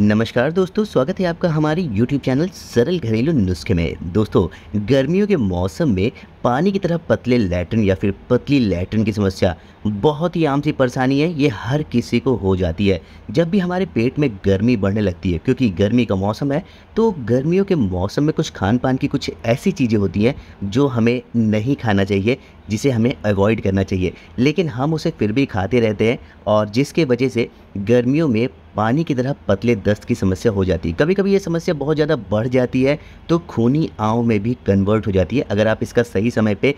नमस्कार दोस्तों स्वागत है आपका हमारे YouTube चैनल सरल घरेलू नुस्खे में दोस्तों गर्मियों के मौसम में पानी की तरह पतले लैटरन या फिर पतली लैटरन की समस्या बहुत ही आम सी परेशानी है ये हर किसी को हो जाती है जब भी हमारे पेट में गर्मी बढ़ने लगती है क्योंकि गर्मी का मौसम है तो गर्मियों के मौसम में कुछ खान पान की कुछ ऐसी चीज़ें होती हैं जो हमें नहीं खाना चाहिए जिसे हमें अवॉइड करना चाहिए लेकिन हम उसे फिर भी खाते रहते हैं और जिसके वजह से गर्मियों में पानी की तरह पतले दस्त की समस्या हो जाती है कभी कभी ये समस्या बहुत ज़्यादा बढ़ जाती है तो खूनी आँव में भी कन्वर्ट हो जाती है अगर आप इसका सही समय पर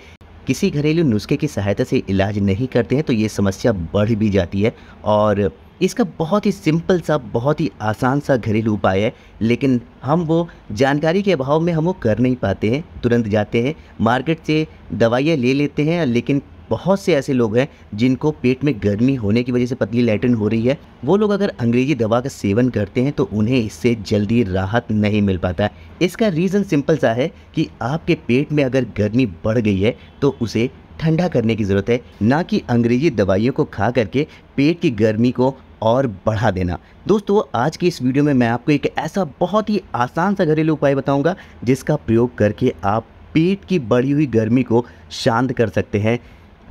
किसी घरेलू नुस्खे की सहायता से इलाज नहीं करते हैं तो ये समस्या बढ़ भी जाती है और इसका बहुत ही सिंपल सा बहुत ही आसान सा घरेलू उपाय है लेकिन हम वो जानकारी के अभाव में हम वो कर नहीं पाते हैं तुरंत जाते हैं मार्केट से दवाइयाँ ले लेते हैं लेकिन बहुत से ऐसे लोग हैं जिनको पेट में गर्मी होने की वजह से पतली लैटिन हो रही है वो लोग अगर अंग्रेजी दवा का सेवन करते हैं तो उन्हें इससे जल्दी राहत नहीं मिल पाता है इसका रीज़न सिंपल सा है कि आपके पेट में अगर गर्मी बढ़ गई है तो उसे ठंडा करने की ज़रूरत है ना कि अंग्रेजी दवाइयों को खा करके पेट की गर्मी को और बढ़ा देना दोस्तों आज की इस वीडियो में मैं आपको एक ऐसा बहुत ही आसान सा घरेलू उपाय बताऊंगा जिसका प्रयोग करके आप पेट की बढ़ी हुई गर्मी को शांत कर सकते हैं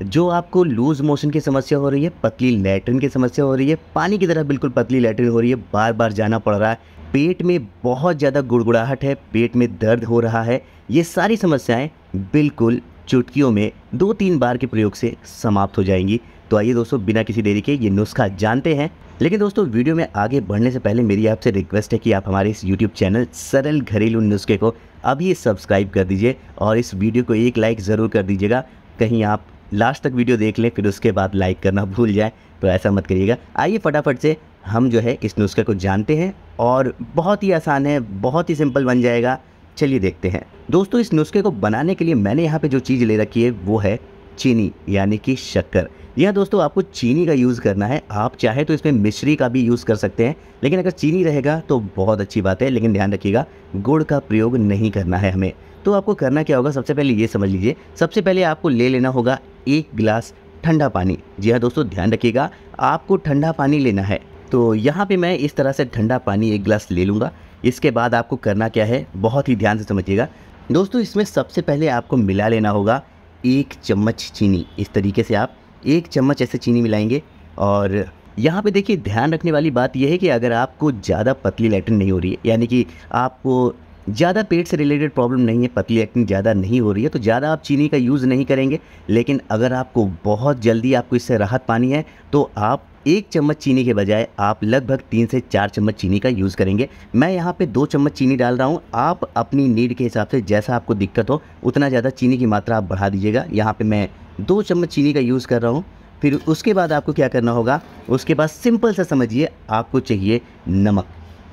जो आपको लूज़ मोशन की समस्या हो रही है पतली लेटरिन की समस्या हो रही है पानी की तरह बिल्कुल पतली लेटरिन हो रही है बार बार जाना पड़ रहा है पेट में बहुत ज़्यादा गुड़गुड़ाहट है पेट में दर्द हो रहा है ये सारी समस्याएं बिल्कुल चुटकियों में दो तीन बार के प्रयोग से समाप्त हो जाएंगी तो आइए दोस्तों बिना किसी देरी के ये नुस्खा जानते हैं लेकिन दोस्तों वीडियो में आगे बढ़ने से पहले मेरी आपसे रिक्वेस्ट है कि आप हमारे इस यूट्यूब चैनल सरल घरेलू नुस्खे को अभी सब्सक्राइब कर दीजिए और इस वीडियो को एक लाइक ज़रूर कर दीजिएगा कहीं आप लास्ट तक वीडियो देख लें फिर उसके बाद लाइक करना भूल जाए तो ऐसा मत करिएगा आइए फटाफट से हम जो है इस नुस्खे को जानते हैं और बहुत ही आसान है बहुत ही सिंपल बन जाएगा चलिए देखते हैं दोस्तों इस नुस्खे को बनाने के लिए मैंने यहाँ पे जो चीज़ ले रखी है वो है चीनी यानी कि शक्कर यह दोस्तों आपको चीनी का यूज़ करना है आप चाहे तो इसमें मिश्री का भी यूज़ कर सकते हैं लेकिन अगर चीनी रहेगा तो बहुत अच्छी बात है लेकिन ध्यान रखिएगा गुड़ का प्रयोग नहीं करना है हमें तो आपको करना क्या होगा सबसे पहले ये समझ लीजिए सबसे पहले आपको ले लेना होगा एक गिलास ठंडा पानी जी हाँ दोस्तों ध्यान रखिएगा आपको ठंडा पानी लेना है तो यहाँ पे मैं इस तरह से ठंडा पानी एक गिलास ले लूँगा इसके बाद आपको करना क्या है बहुत ही ध्यान से समझिएगा दोस्तों इसमें सबसे पहले आपको मिला लेना होगा एक चम्मच चीनी इस तरीके से आप एक चम्मच ऐसे चीनी मिलाएंगे और यहाँ पे देखिए ध्यान रखने वाली बात यह है कि अगर आपको ज़्यादा पतली लैटिन नहीं हो रही है यानी कि आपको ज़्यादा पेट से रिलेटेड प्रॉब्लम नहीं है पतली लैटिन ज़्यादा नहीं हो रही है तो ज़्यादा आप चीनी का यूज़ नहीं करेंगे लेकिन अगर आपको बहुत जल्दी आपको इससे राहत पानी है तो आप एक चम्मच चीनी के बजाय आप लगभग तीन से चार चम्मच चीनी का यूज़ करेंगे मैं यहाँ पे दो चम्मच चीनी डाल रहा हूँ आप अपनी नीड के हिसाब से जैसा आपको दिक्कत हो उतना ज़्यादा चीनी की मात्रा आप बढ़ा दीजिएगा यहाँ पे मैं दो चम्मच चीनी का यूज़ कर रहा हूँ फिर उसके बाद आपको क्या करना होगा उसके बाद सिंपल सा समझिए आपको चाहिए नमक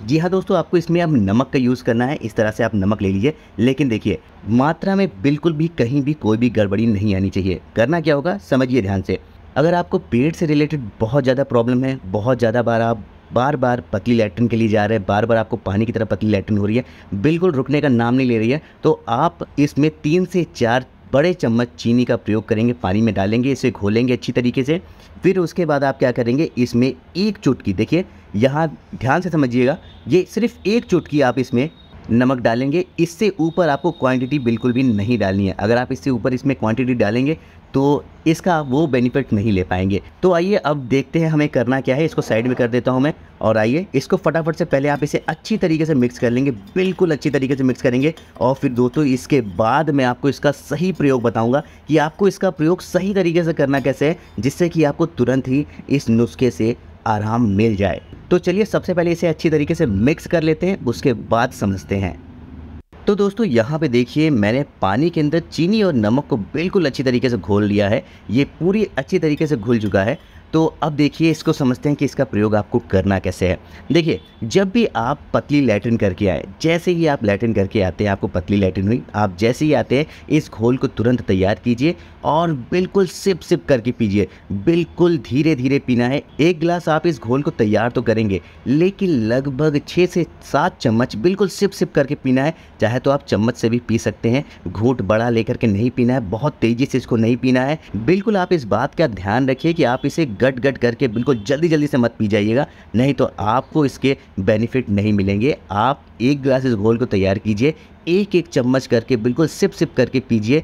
जी हाँ दोस्तों आपको इसमें आप नमक का यूज़ करना है इस तरह से आप नमक ले लीजिए लेकिन देखिए मात्रा में बिल्कुल भी कहीं भी कोई भी गड़बड़ी नहीं आनी चाहिए करना क्या होगा समझिए ध्यान से अगर आपको पेट से रिलेटेड बहुत ज़्यादा प्रॉब्लम है बहुत ज़्यादा बार आप बार बार पतली लैट्रिन के लिए जा रहे हैं बार बार आपको पानी की तरह पतली लैट्रिन हो रही है बिल्कुल रुकने का नाम नहीं ले रही है तो आप इसमें तीन से चार बड़े चम्मच चीनी का प्रयोग करेंगे पानी में डालेंगे इसे घोलेंगे अच्छी तरीके से फिर उसके बाद आप क्या करेंगे इसमें एक चुटकी देखिए यहाँ ध्यान से समझिएगा ये सिर्फ एक चुटकी आप इसमें नमक डालेंगे इससे ऊपर आपको क्वांटिटी बिल्कुल भी नहीं डालनी है अगर आप इससे ऊपर इसमें क्वांटिटी डालेंगे तो इसका वो बेनिफिट नहीं ले पाएंगे तो आइए अब देखते हैं हमें करना क्या है इसको साइड में कर देता हूँ मैं और आइए इसको फटाफट से पहले आप इसे अच्छी तरीके से मिक्स कर लेंगे बिल्कुल अच्छी तरीके से मिक्स करेंगे और फिर दोस्तों इसके बाद मैं आपको इसका सही प्रयोग बताऊँगा कि आपको इसका प्रयोग सही तरीके से करना कैसे है जिससे कि आपको तुरंत ही इस नुस्खे से आराम मिल जाए तो चलिए सबसे पहले इसे अच्छी तरीके से मिक्स कर लेते हैं उसके बाद समझते हैं तो दोस्तों यहाँ पे देखिए मैंने पानी के अंदर चीनी और नमक को बिल्कुल अच्छी तरीके से घोल लिया है ये पूरी अच्छी तरीके से घुल चुका है तो अब देखिए इसको समझते हैं कि इसका प्रयोग आपको करना कैसे है देखिए जब भी आप पतली लैटिन करके आए जैसे ही आप लैटिन करके आते हैं आपको पतली लैटिन हुई आप जैसे ही आते हैं इस घोल को तुरंत तैयार कीजिए और बिल्कुल सिप सिप करके पीजिए बिल्कुल धीरे धीरे पीना है एक गिलास आप इस घोल को तैयार तो करेंगे लेकिन लगभग छः से सात चम्मच बिल्कुल सिप सिप करके पीना है चाहे तो आप चम्मच से भी पी सकते हैं घूट बड़ा लेकर के नहीं पीना है बहुत तेज़ी से इसको नहीं पीना है बिल्कुल आप इस बात का ध्यान रखिए कि आप इसे गट गट करके बिल्कुल जल्दी जल्दी से मत पी जाइएगा नहीं तो आपको इसके बेनिफिट नहीं मिलेंगे आप एक गिलास इस घोल को तैयार कीजिए एक एक चम्मच करके बिल्कुल सिप सिप करके पीजिए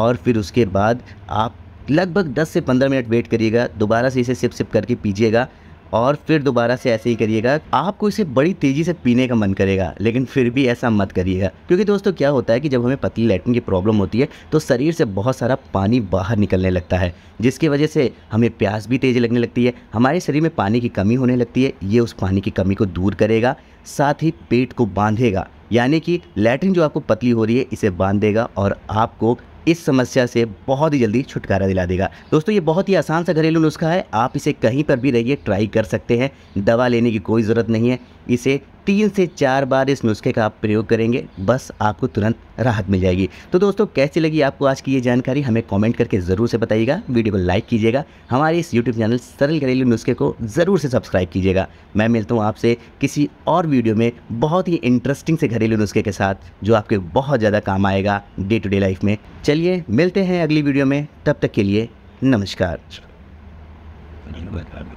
और फिर उसके बाद आप लगभग 10 से 15 मिनट वेट करिएगा दोबारा से इसे सिप सिप करके पीजिएगा और फिर दोबारा से ऐसे ही करिएगा आपको इसे बड़ी तेज़ी से पीने का मन करेगा लेकिन फिर भी ऐसा मत करिएगा क्योंकि दोस्तों क्या होता है कि जब हमें पतली लैट्रिन की प्रॉब्लम होती है तो शरीर से बहुत सारा पानी बाहर निकलने लगता है जिसकी वजह से हमें प्यास भी तेज़ लगने लगती है हमारे शरीर में पानी की कमी होने लगती है ये उस पानी की कमी को दूर करेगा साथ ही पेट को बांधेगा यानी कि लैटरिन जो आपको पतली हो रही है इसे बांध देगा और आपको इस समस्या से बहुत ही जल्दी छुटकारा दिला देगा दोस्तों ये बहुत ही आसान सा घरेलू नुस्खा है आप इसे कहीं पर भी रहिए ट्राई कर सकते हैं दवा लेने की कोई ज़रूरत नहीं है इसे तीन से चार बार इस नुस्खे का आप प्रयोग करेंगे बस आपको तुरंत राहत मिल जाएगी तो दोस्तों कैसी लगी आपको आज की ये जानकारी हमें कमेंट करके ज़रूर से बताइएगा वीडियो को लाइक कीजिएगा हमारे इस यूट्यूब चैनल सरल घरेलू नुस्खे को ज़रूर से सब्सक्राइब कीजिएगा मैं मिलता हूँ आपसे किसी और वीडियो में बहुत ही इंटरेस्टिंग से घरेलू नुस्खे के साथ जो आपके बहुत ज़्यादा काम आएगा डे टू डे लाइफ में चलिए मिलते हैं अगली वीडियो में तब तक के लिए नमस्कार